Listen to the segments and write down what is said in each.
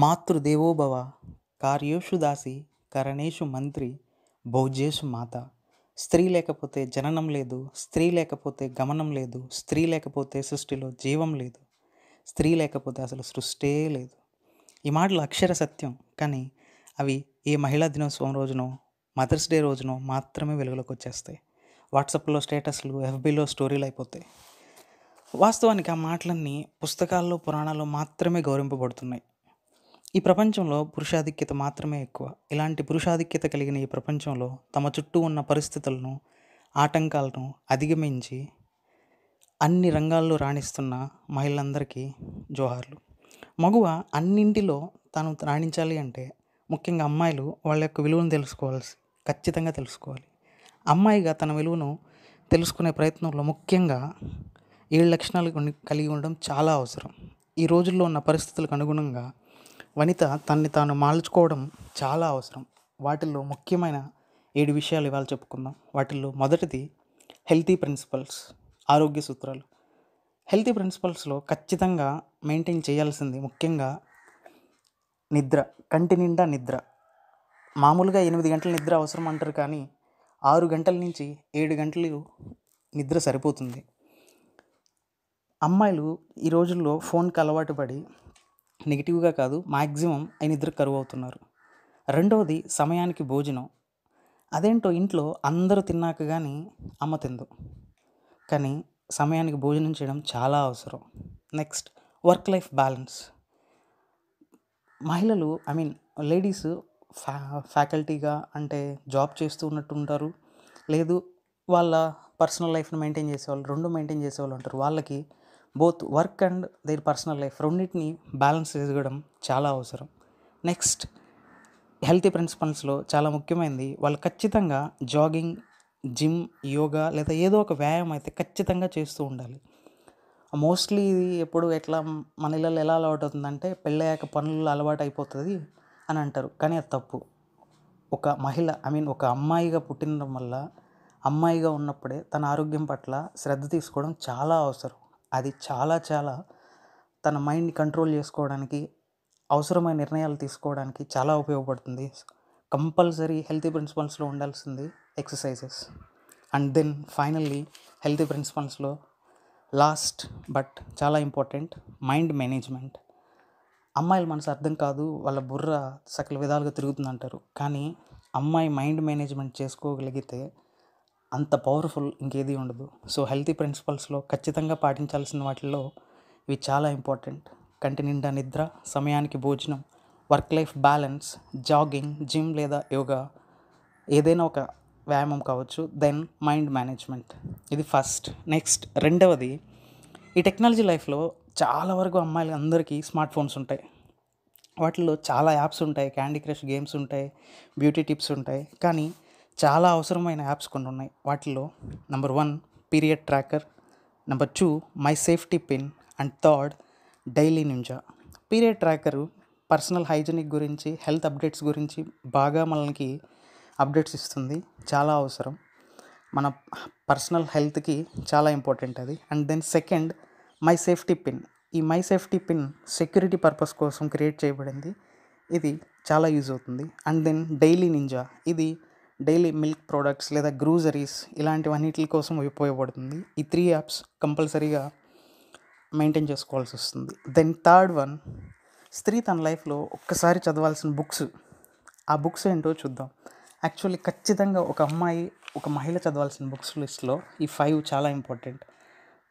మాతృదేవోభవ కార్యేషు దాసి కరణేషు మంత్రి భోజ్యేషు మాత స్త్రీ లేకపోతే జననం లేదు స్త్రీ లేకపోతే గమనం లేదు స్త్రీ లేకపోతే సృష్టిలో జీవం లేదు స్త్రీ లేకపోతే అసలు సృష్టే లేదు ఈ మాటలు అక్షర సత్యం కానీ అవి ఏ మహిళా దినోత్సవం రోజునో మదర్స్ డే రోజునో మాత్రమే వెలుగులోకి వచ్చేస్తాయి వాట్సాప్లో స్టేటస్లు ఎఫ్బీలో స్టోరీలు అయిపోతాయి వాస్తవానికి ఆ మాటలన్నీ పుస్తకాల్లో పురాణాల్లో మాత్రమే గౌరవింపబడుతున్నాయి ఈ ప్రపంచంలో పురుషాధిక్యత మాత్రమే ఎక్కువ ఇలాంటి పురుషాధిక్యత కలిగిన ఈ ప్రపంచంలో తమ చుట్టూ ఉన్న పరిస్థితులను ఆటంకాలను అధిగమించి అన్ని రంగాల్లో రాణిస్తున్న మహిళలందరికీ జోహార్లు మగువ అన్నింటిలో తను రాణించాలి అంటే ముఖ్యంగా అమ్మాయిలు వాళ్ళ యొక్క విలువను తెలుసుకోవాల్సి ఖచ్చితంగా తెలుసుకోవాలి అమ్మాయిగా తన విలువను తెలుసుకునే ప్రయత్నంలో ముఖ్యంగా ఏడు లక్షణాలు కలిగి ఉండడం చాలా అవసరం ఈ రోజుల్లో ఉన్న పరిస్థితులకు అనుగుణంగా వనిత తన్ని తాను మార్చుకోవడం చాలా అవసరం వాటిల్లో ముఖ్యమైన ఏడు విషయాలు ఇవాళ చెప్పుకుందాం వాటిల్లో మొదటిది హెల్తీ ప్రిన్సిపల్స్ ఆరోగ్య సూత్రాలు హెల్తీ ప్రిన్సిపల్స్లో ఖచ్చితంగా మెయింటైన్ చేయాల్సింది ముఖ్యంగా నిద్ర కంటి నిండా నిద్ర మామూలుగా ఎనిమిది గంటల నిద్ర అవసరం అంటారు కానీ ఆరు గంటల నుంచి ఏడు గంటలు నిద్ర సరిపోతుంది అమ్మాయిలు ఈ రోజుల్లో ఫోన్కి అలవాటు పడి నెగిటివ్గా కాదు మ్యాక్సిమం ఆయన ఇద్దరు కరువు అవుతున్నారు రెండవది సమయానికి భోజనం అదేంటో ఇంట్లో అందరూ తిన్నాక కానీ అమ్మ తిందు కానీ సమయానికి భోజనం చేయడం చాలా అవసరం నెక్స్ట్ వర్క్ లైఫ్ బ్యాలెన్స్ మహిళలు ఐ మీన్ లేడీస్ ఫ్యా ఫ్యాకల్టీగా అంటే జాబ్ చేస్తూ ఉన్నట్టు ఉంటారు లేదు వాళ్ళ పర్సనల్ లైఫ్ని మెయింటైన్ చేసేవాళ్ళు రెండు మెయింటైన్ చేసేవాళ్ళు ఉంటారు వాళ్ళకి both work and their personal life రెండింటిని బ్యాలెన్స్ చేయడం చాలా అవసరం నెక్స్ట్ హెల్తీ ప్రిన్సిపల్స్లో చాలా ముఖ్యమైనది వాళ్ళు ఖచ్చితంగా జాగింగ్ జిమ్ యోగా లేదా ఏదో ఒక వ్యాయామం అయితే ఖచ్చితంగా చేస్తూ ఉండాలి మోస్ట్లీ ఇది ఎప్పుడు ఎట్లా మన ఇళ్ళలో ఎలా అలవాటు అవుతుందంటే పెళ్ళయ్యాక పనులు అలవాటు అయిపోతుంది అని అంటారు కానీ అది తప్పు ఒక మహిళ ఐ మీన్ ఒక అమ్మాయిగా పుట్టినడం వల్ల అమ్మాయిగా ఉన్నప్పుడే తన ఆరోగ్యం పట్ల శ్రద్ధ తీసుకోవడం చాలా అవసరం అది చాలా చాలా తన మైండ్ని కంట్రోల్ చేసుకోవడానికి అవసరమైన నిర్ణయాలు తీసుకోవడానికి చాలా ఉపయోగపడుతుంది కంపల్సరీ హెల్తీ ప్రిన్సిపల్స్లో ఉండాల్సింది exercises and then finally healthy ప్రిన్సిపల్స్లో లాస్ట్ బట్ చాలా ఇంపార్టెంట్ మైండ్ మేనేజ్మెంట్ అమ్మాయిల మనసు అర్థం కాదు వాళ్ళ బుర్ర సకల విధాలుగా తిరుగుతుందంటారు కానీ అమ్మాయి మైండ్ మేనేజ్మెంట్ చేసుకోగలిగితే అంత పవర్ఫుల్ ఇంకేది ఉండదు సో హెల్తీ ప్రిన్సిపల్స్లో ఖచ్చితంగా పాటించాల్సిన వాటిల్లో ఇవి చాలా ఇంపార్టెంట్ కంటి నిండా నిద్ర సమయానికి భోజనం work life balance jogging gym లేదా యోగా ఏదైనా ఒక వ్యాయామం కావచ్చు దెన్ మైండ్ మేనేజ్మెంట్ ఇది ఫస్ట్ నెక్స్ట్ రెండవది ఈ టెక్నాలజీ లైఫ్లో చాలా వరకు అమ్మాయిలు అందరికీ స్మార్ట్ ఫోన్స్ ఉంటాయి వాటిల్లో చాలా యాప్స్ ఉంటాయి క్యాండీ క్రష్ గేమ్స్ ఉంటాయి బ్యూటీ టిప్స్ ఉంటాయి కానీ చాలా అవసరమైన యాప్స్ కొన్ని ఉన్నాయి వాటిలో number one period tracker number two my safety pin and third daily ninja period tracker personal hygienic గురించి హెల్త్ అప్డేట్స్ గురించి బాగా మనకి అప్డేట్స్ ఇస్తుంది చాలా అవసరం మన పర్సనల్ హెల్త్కి చాలా ఇంపార్టెంట్ అది and then second my safety pin ఈ my safety pin security purpose కోసం క్రియేట్ చేయబడింది ఇది చాలా యూజ్ అవుతుంది అండ్ దెన్ డైలీ నింజా ఇది డైలీ మిల్క్ ప్రోడక్ట్స్ లేదా గ్రూజరీస్ ఇలాంటివన్నిటి కోసం ఉపయోగపడుతుంది ఈ త్రీ యాప్స్ కంపల్సరీగా మెయింటైన్ చేసుకోవాల్సి వస్తుంది దెన్ థర్డ్ వన్ స్త్రీ తన లైఫ్లో ఒక్కసారి చదవాల్సిన బుక్స్ ఆ బుక్స్ ఏంటో చూద్దాం యాక్చువల్లీ ఖచ్చితంగా ఒక అమ్మాయి ఒక మహిళ చదవాల్సిన బుక్స్ లిస్ట్లో ఈ ఫైవ్ చాలా ఇంపార్టెంట్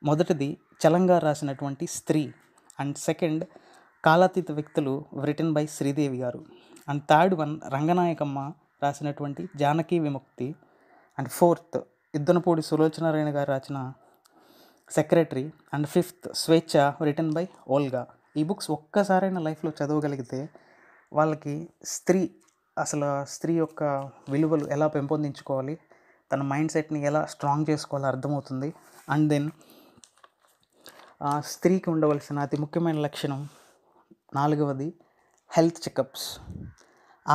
మొదటిది చలంగా రాసినటువంటి స్త్రీ అండ్ సెకండ్ కాలాతీత వ్యక్తులు రిటర్న్ బై శ్రీదేవి గారు అండ్ థర్డ్ వన్ రంగనాయకమ్మ రాసినటువంటి జానకి విముక్తి అండ్ ఫోర్త్ ఇద్దనపూడి సులోచనారాయణ గారు రాసిన Secretary and fifth Swechha return by Volga ఈ బుక్స్ ఒక్కసారైనా లైఫ్లో చదవగలిగితే వాళ్ళకి స్త్రీ అసలు స్త్రీ యొక్క విలువలు ఎలా పెంపొందించుకోవాలి తన మైండ్ సెట్ని ఎలా స్ట్రాంగ్ చేసుకోవాలో అర్థమవుతుంది అండ్ దెన్ స్త్రీకి ఉండవలసిన అతి ముఖ్యమైన లక్షణం నాలుగవది హెల్త్ చెకప్స్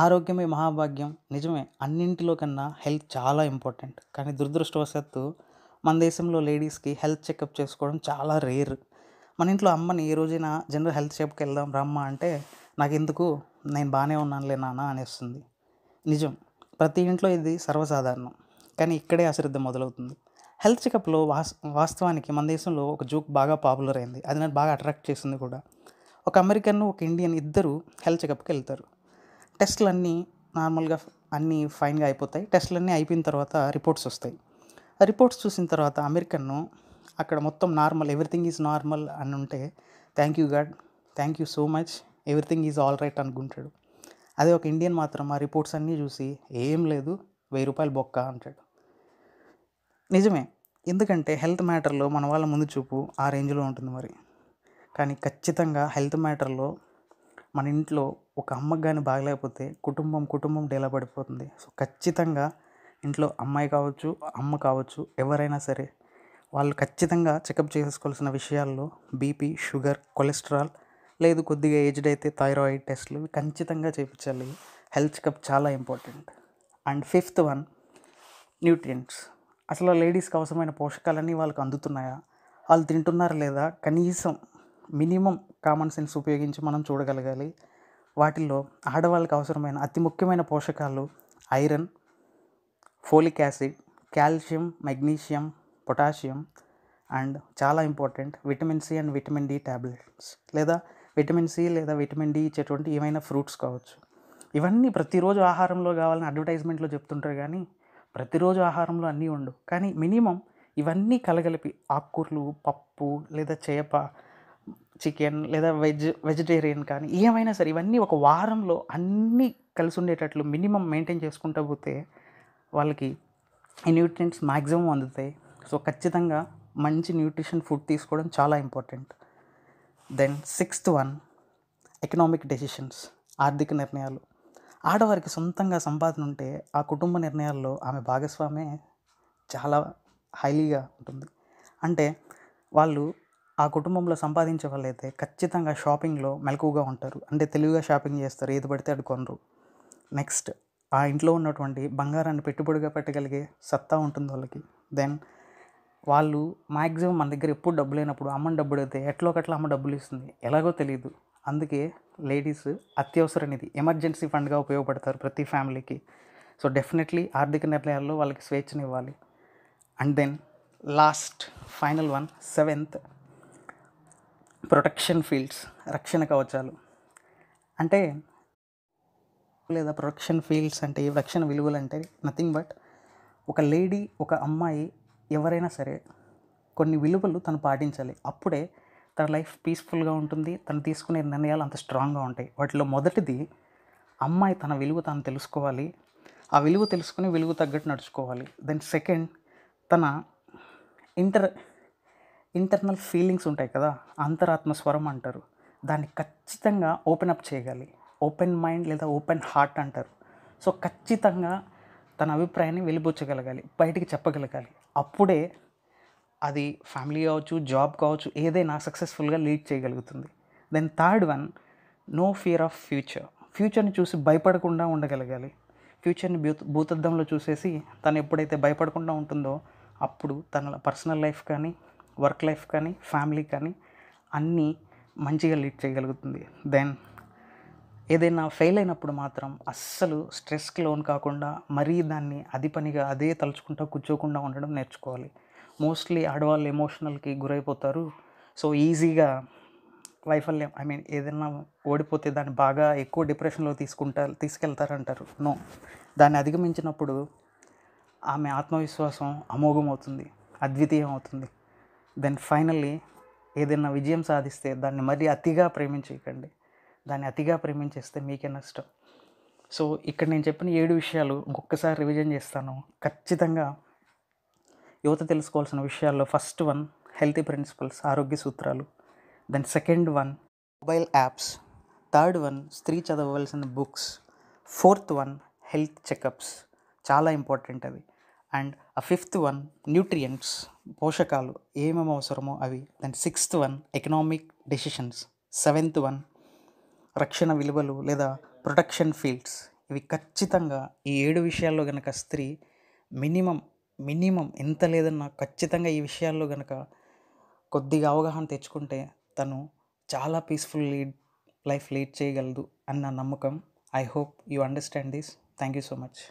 ఆరోగ్యమే మహాభాగ్యం నిజమే అన్నింటిలో కన్నా హెల్త్ చాలా ఇంపార్టెంట్ కానీ దురదృష్టవశాత్తు మన దేశంలో లేడీస్కి హెల్త్ చెకప్ చేసుకోవడం చాలా రేర్ మన ఇంట్లో అమ్మని ఏ రోజైనా జనరల్ హెల్త్ చెకప్కి వెళ్దాం రమ్మ అంటే నాకు ఎందుకు నేను బాగానే ఉన్నానులే నాన్న అనేస్తుంది నిజం ప్రతి ఇంట్లో ఇది సర్వసాధారణం కానీ ఇక్కడే అశ్రద్ధ మొదలవుతుంది హెల్త్ చెకప్లో వాస్ వాస్తవానికి మన దేశంలో ఒక జోక్ బాగా పాపులర్ అయింది అది నన్ను బాగా అట్రాక్ట్ చేసింది కూడా ఒక అమెరికన్ ఒక ఇండియన్ ఇద్దరు హెల్త్ చెకప్కి వెళ్తారు టెస్ట్లు అన్నీ నార్మల్గా అన్నీ ఫైన్గా అయిపోతాయి టెస్ట్లన్నీ అయిపోయిన తర్వాత రిపోర్ట్స్ వస్తాయి ఆ రిపోర్ట్స్ చూసిన తర్వాత అమెరికన్ను అక్కడ మొత్తం నార్మల్ ఎవ్రీథింగ్ ఈజ్ నార్మల్ అని ఉంటే thank you God thank you so much everything is all right అనుకుంటాడు అదే ఒక ఇండియన్ మాత్రం ఆ రిపోర్ట్స్ అన్నీ చూసి ఏం లేదు వెయ్యి రూపాయలు బొక్క అంటాడు నిజమే ఎందుకంటే హెల్త్ మ్యాటర్లో మన వాళ్ళ ముందు చూపు ఆ రేంజ్లో ఉంటుంది మరి కానీ ఖచ్చితంగా హెల్త్ మ్యాటర్లో మన ఇంట్లో ఒక అమ్మకి కానీ బాగలేకపోతే కుటుంబం కుటుంబం డెలా పడిపోతుంది సో ఖచ్చితంగా ఇంట్లో అమ్మాయి కావచ్చు అమ్మ కావచ్చు ఎవరైనా సరే వాళ్ళు ఖచ్చితంగా చెకప్ చేసుకోవాల్సిన విషయాల్లో బీపీ షుగర్ కొలెస్ట్రాల్ లేదు కొద్దిగా ఏజ్డ్ అయితే థైరాయిడ్ టెస్ట్లు ఖచ్చితంగా చేయించాలి హెల్త్ చెకప్ చాలా important and fifth one nutrients అసలు లేడీస్కి అవసరమైన పోషకాలన్నీ వాళ్ళకి అందుతున్నాయా వాళ్ళు తింటున్నారా లేదా కనీసం మినిమం కామన్ సెన్స్ ఉపయోగించి మనం చూడగలగాలి వాటిల్లో ఆడవాళ్ళకి అవసరమైన అతి ముఖ్యమైన పోషకాలు iron folic acid calcium magnesium potassium and చాలా important vitamin C and vitamin D tablets లేదా విటమిన్ సి లేదా విటమిన్ డి ఇచ్చేటువంటి ఏమైనా ఫ్రూట్స్ కావచ్చు ఇవన్నీ ప్రతిరోజు ఆహారంలో కావాలని అడ్వర్టైజ్మెంట్లో చెప్తుంటారు కానీ ప్రతిరోజు ఆహారంలో అన్నీ ఉండవు కానీ మినిమం ఇవన్నీ కలగలిపి ఆకుకూరలు పప్పు లేదా చేప చికెన్ లేదా వెజ్ వెజిటేరియన్ కానీ ఏమైనా సరే ఇవన్నీ ఒక వారంలో అన్నీ కలిసి ఉండేటట్లు మినిమం మెయింటైన్ చేసుకుంటూ పోతే వాళ్ళకి ఈ న్యూట్రియంట్స్ మ్యాక్సిమం అందుతాయి సో ఖచ్చితంగా మంచి న్యూట్రిషన్ ఫుడ్ తీసుకోవడం చాలా important then sixth one economic decisions ఆర్థిక నిర్ణయాలు ఆడవారికి సొంతంగా సంపాదన ఉంటే ఆ కుటుంబ నిర్ణయాల్లో ఆమె భాగస్వామే చాలా హైలీగా ఉంటుంది అంటే వాళ్ళు ఆ కుటుంబంలో సంపాదించే వాళ్ళైతే ఖచ్చితంగా షాపింగ్లో మెలకువగా ఉంటారు అంటే తెలివిగా షాపింగ్ చేస్తారు ఏది పడితే అది కొనరు నెక్స్ట్ ఆ ఇంట్లో ఉన్నటువంటి బంగారాన్ని పెట్టుబడిగా పెట్టగలిగే సత్తా ఉంటుంది వాళ్ళకి దెన్ వాళ్ళు మ్యాక్సిమం మన దగ్గర ఎప్పుడు డబ్బు లేనప్పుడు అమ్మని డబ్బులు అయితే ఎట్లో ఒకట్లా అమ్మ డబ్బులు ఇస్తుంది ఎలాగో తెలియదు అందుకే లేడీస్ అత్యవసర నిధి ఎమర్జెన్సీ ఫండ్గా ఉపయోగపడతారు ప్రతి ఫ్యామిలీకి సో డెఫినెట్లీ ఆర్థిక నిర్ణయాల్లో వాళ్ళకి స్వేచ్ఛనివ్వాలి and then last final one seventh protection fields రక్షణ కవచాలు అంటే లేదా ప్రొటెక్షన్ ఫీల్డ్స్ అంటే రక్షణ విలువలు అంటే నథింగ్ బట్ ఒక లేడీ ఒక అమ్మాయి ఎవరైనా సరే కొన్ని విలువలు తను పాటించాలి అప్పుడే తన లైఫ్ పీస్ఫుల్గా ఉంటుంది తను తీసుకునే నిర్ణయాలు అంత స్ట్రాంగ్గా ఉంటాయి వాటిలో మొదటిది అమ్మాయి తన విలువ తాను తెలుసుకోవాలి ఆ విలువ తెలుసుకుని విలువ తగ్గట్టు నడుచుకోవాలి దెన్ సెకండ్ తన ఇంటర్ ఇంటర్నల్ ఫీలింగ్స్ ఉంటాయి కదా అంతరాత్మ స్వరం అంటారు దాన్ని ఖచ్చితంగా ఓపెన్ అప్ చేయగాలి ఓపెన్ మైండ్ లేదా ఓపెన్ హార్ట్ అంటారు సో ఖచ్చితంగా తన అభిప్రాయాన్ని వెలిబుచ్చగలగాలి బయటికి చెప్పగలగాలి అప్పుడే అది ఫ్యామిలీ కావచ్చు జాబ్ కావచ్చు ఏదైనా సక్సెస్ఫుల్గా లీడ్ చేయగలుగుతుంది then third one no fear of future ఫ్యూచర్ని చూసి భయపడకుండా ఉండగలగాలి ఫ్యూచర్ని భూ భూతద్దంలో చూసేసి తను ఎప్పుడైతే భయపడకుండా ఉంటుందో అప్పుడు తన పర్సనల్ లైఫ్ కానీ వర్క్ లైఫ్ కానీ ఫ్యామిలీ కానీ అన్నీ మంచిగా లీడ్ చేయగలుగుతుంది దెన్ ఏదైనా ఫెయిల్ అయినప్పుడు మాత్రం అస్సలు స్ట్రెస్కి లోన్ కాకుండా మరీ దాన్ని అది పనిగా అదే తలుచుకుంటూ కూర్చోకుండా ఉండడం నేర్చుకోవాలి మోస్ట్లీ ఆడవాళ్ళు ఎమోషనల్కి గురైపోతారు సో ఈజీగా వైఫల్యం ఐ మీన్ ఏదైనా ఓడిపోతే దాన్ని బాగా ఎక్కువ డిప్రెషన్లో తీసుకుంటా తీసుకెళ్తారంటారు నో దాన్ని అధిగమించినప్పుడు ఆమె ఆత్మవిశ్వాసం అమోఘమవుతుంది అద్వితీయం అవుతుంది దెన్ ఫైనల్లీ ఏదైనా విజయం సాధిస్తే దాన్ని మరీ అతిగా ప్రేమించకండి దాన్ని అతిగా ప్రేమించేస్తే మీకే నష్టం సో ఇక్కడ నేను చెప్పిన ఏడు విషయాలు ఒక్కసారి రివిజన్ చేస్తాను ఖచ్చితంగా యువత తెలుసుకోవాల్సిన విషయాల్లో ఫస్ట్ వన్ హెల్తీ ప్రిన్సిపల్స్ ఆరోగ్య సూత్రాలు then second one mobile apps third one స్త్రీ చదవవలసిన books fourth one health checkups చాలా ఇంపార్టెంట్ అది అండ్ ఆ ఫిఫ్త్ వన్ న్యూట్రియంట్స్ పోషకాలు ఏమేమి అవసరమో అవి దాని sixth one economic decisions seventh one రక్షణ విలువలు లేదా ప్రొటెక్షన్ ఫీల్డ్స్ ఇవి ఖచ్చితంగా ఈ ఏడు విషయాల్లో కనుక స్త్రీ మినిమం మినిమం ఎంత లేదన్నా ఖచ్చితంగా ఈ విషయాల్లో కనుక కొద్దిగా అవగాహన తెచ్చుకుంటే తను చాలా పీస్ఫుల్ లీడ్ లైఫ్ లీడ్ చేయగలదు అన్న నమ్మకం I hope you understand this thank you so much